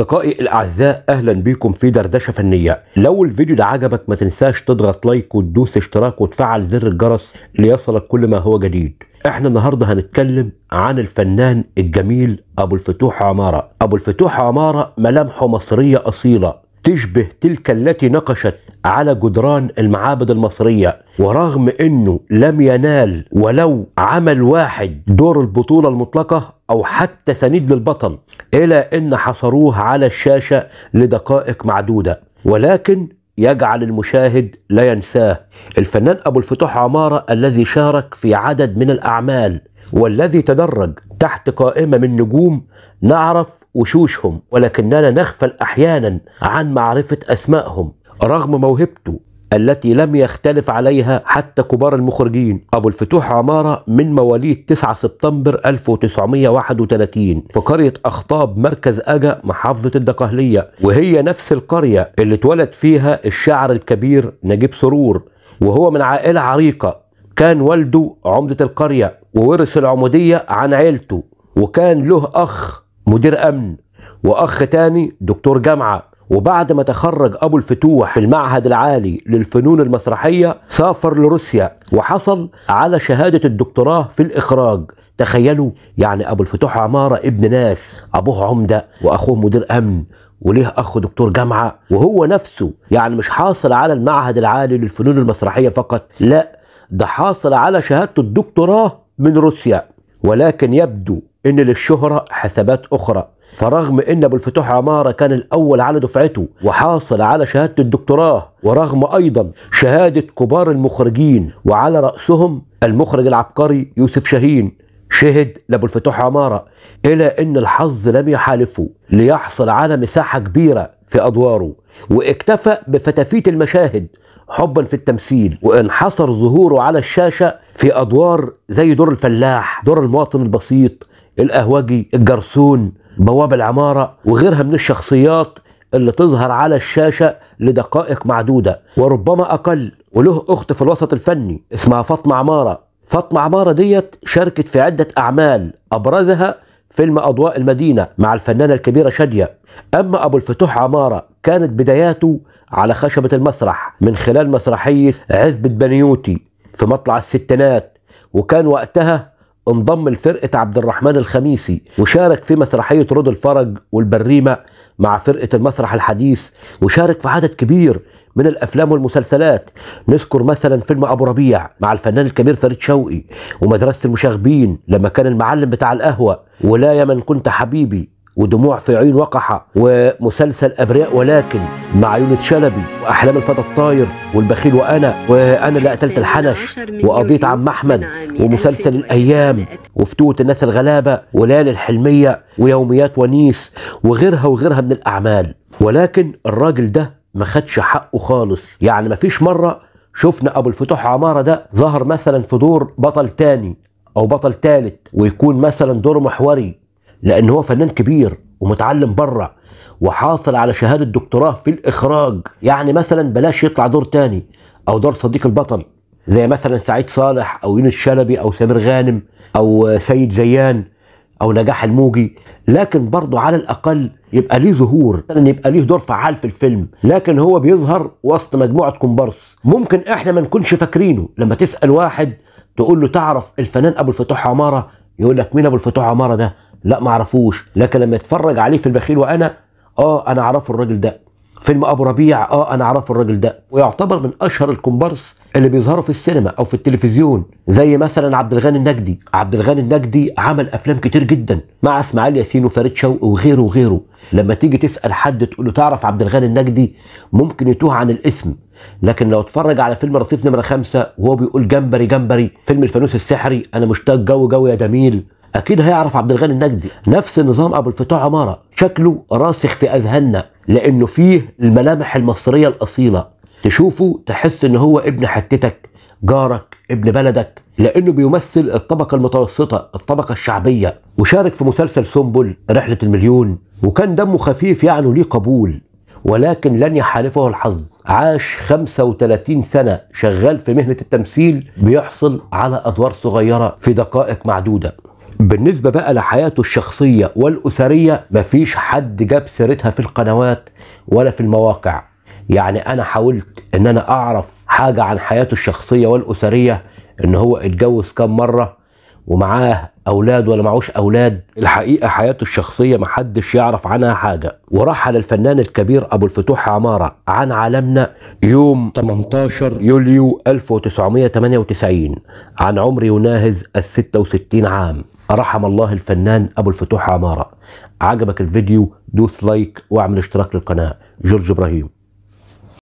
اصدقائي الاعزاء اهلا بيكم في دردشه فنيه لو الفيديو ده عجبك ما تنساش تضغط لايك وتدوس اشتراك وتفعل زر الجرس ليصلك كل ما هو جديد احنا النهارده هنتكلم عن الفنان الجميل ابو الفتوح عماره ابو الفتوح عماره ملامحه مصريه اصيله تشبه تلك التي نقشت على جدران المعابد المصرية ورغم انه لم ينال ولو عمل واحد دور البطولة المطلقة أو حتى سنيد للبطل إلى أن حصروه على الشاشة لدقائق معدودة ولكن يجعل المشاهد لا ينساه الفنان أبو الفتوح عمارة الذي شارك في عدد من الأعمال والذي تدرج تحت قائمة من نجوم نعرف وشوشهم ولكننا نغفل أحيانا عن معرفة أسمائهم رغم موهبته التي لم يختلف عليها حتى كبار المخرجين أبو الفتوح عمارة من مواليد 9 سبتمبر 1931 في قرية أخطاب مركز أجا محافظة الدقهلية وهي نفس القرية اللي اتولد فيها الشاعر الكبير نجيب سرور وهو من عائلة عريقة كان والده عمدة القرية وورث العمودية عن عيلته وكان له أخ مدير أمن وأخ تاني دكتور جامعة وبعد ما تخرج أبو الفتوح في المعهد العالي للفنون المسرحية سافر لروسيا وحصل على شهادة الدكتوراه في الإخراج تخيلوا يعني أبو الفتوح عمارة ابن ناس أبوه عمدة وأخوه مدير أمن وليه اخ دكتور جامعه وهو نفسه يعني مش حاصل على المعهد العالي للفنون المسرحيه فقط لا ده حاصل على شهادة الدكتوراه من روسيا ولكن يبدو ان للشهره حسابات اخرى فرغم ان ابو الفتوح عماره كان الاول على دفعته وحاصل على شهاده الدكتوراه ورغم ايضا شهاده كبار المخرجين وعلى راسهم المخرج العبقري يوسف شاهين شهد لابو الفتوح عماره الى ان الحظ لم يحالفه ليحصل على مساحه كبيره في ادواره واكتفى بفتافيت المشاهد حبا في التمثيل وانحصر ظهوره على الشاشه في ادوار زي دور الفلاح دور المواطن البسيط القهوجي الجرسون بواب العمارة وغيرها من الشخصيات اللي تظهر على الشاشة لدقائق معدودة وربما أقل وله أخت في الوسط الفني اسمها فاطمة عمارة فاطمة عمارة ديت شاركت في عدة أعمال أبرزها فيلم أضواء المدينة مع الفنانة الكبيرة شادية أما أبو الفتوح عمارة كانت بداياته على خشبة المسرح من خلال مسرحية عزبة بنيوتي في مطلع الستينات وكان وقتها انضم لفرقة عبد الرحمن الخميسي وشارك في مسرحية رود الفرج والبريمة مع فرقة المسرح الحديث وشارك في عدد كبير من الافلام والمسلسلات نذكر مثلا فيلم ابو ربيع مع الفنان الكبير فريد شوقي ومدرسه المشاغبين لما كان المعلم بتاع القهوه ولا يا من كنت حبيبي ودموع في عيون وقحة ومسلسل أبرياء ولكن مع يونس شلبي وأحلام الفتى الطاير والبخيل وأنا وأنا اللي قتلت الحنش وقضية عم أحمد ومسلسل الأيام وفتوة الناس الغلابة وليالي الحلمية ويوميات ونيس وغيرها وغيرها من الأعمال ولكن الراجل ده ما خدش حقه خالص يعني ما فيش مرة شفنا أبو الفتوح عمارة ده ظهر مثلا في دور بطل تاني أو بطل تالت ويكون مثلا دور محوري لان هو فنان كبير ومتعلم بره وحاصل على شهاده دكتوراه في الاخراج يعني مثلا بلاش يطلع دور تاني او دور صديق البطل زي مثلا سعيد صالح او يونس شلبي او سمير غانم او سيد زيان او نجاح الموجي لكن برضه على الاقل يبقى ليه ظهور يبقى ليه دور فعال في الفيلم لكن هو بيظهر وسط مجموعه كومبارس ممكن احنا ما نكونش فاكرينه لما تسال واحد تقول له تعرف الفنان ابو الفتوح عماره يقول لك مين ابو الفتوح عماره ده لا ما اعرفوش لكن لما اتفرج عليه في البخيل وانا اه انا اعرفه الراجل ده فيلم ابو ربيع اه انا اعرفه الراجل ده ويعتبر من اشهر الكومبارس اللي بيظهروا في السينما او في التلفزيون زي مثلا عبد الغني النجدي عبد الغني النجدي عمل افلام كتير جدا مع اسماعيل ياسين وفريد شوقي وغيره وغيره لما تيجي تسال حد تقول له تعرف عبد الغني النجدي ممكن يتوه عن الاسم لكن لو اتفرج على فيلم رصيف نمره خمسة وهو بيقول جمبري جمبري فيلم الفانوس السحري انا مشتاق جو جو يا جميل اكيد هيعرف عبد الغني النجدي نفس نظام ابو الفتوح عماره شكله راسخ في اذهاننا لانه فيه الملامح المصريه الاصيله تشوفه تحس ان هو ابن حتتك جارك ابن بلدك لانه بيمثل الطبقه المتوسطه الطبقه الشعبيه وشارك في مسلسل سنبل رحله المليون وكان دمه خفيف يعني وليه قبول ولكن لن يحالفه الحظ عاش 35 سنة شغال في مهنة التمثيل بيحصل على أدوار صغيرة في دقائق معدودة بالنسبة بقى لحياته الشخصية والأسرية مفيش حد جاب سيرتها في القنوات ولا في المواقع يعني أنا حاولت إن أنا أعرف حاجة عن حياته الشخصية والأسرية إن هو اتجوز كام مرة ومعاه أولاد ولا معوش أولاد الحقيقة حياته الشخصية محدش يعرف عنها حاجة ورحل الفنان الكبير أبو الفتوح عمارة عن عالمنا يوم 18 يوليو 1998 عن عمر يناهز ال 66 عام رحم الله الفنان أبو الفتوح عمارة عجبك الفيديو دوس لايك واعمل اشتراك للقناة جورج إبراهيم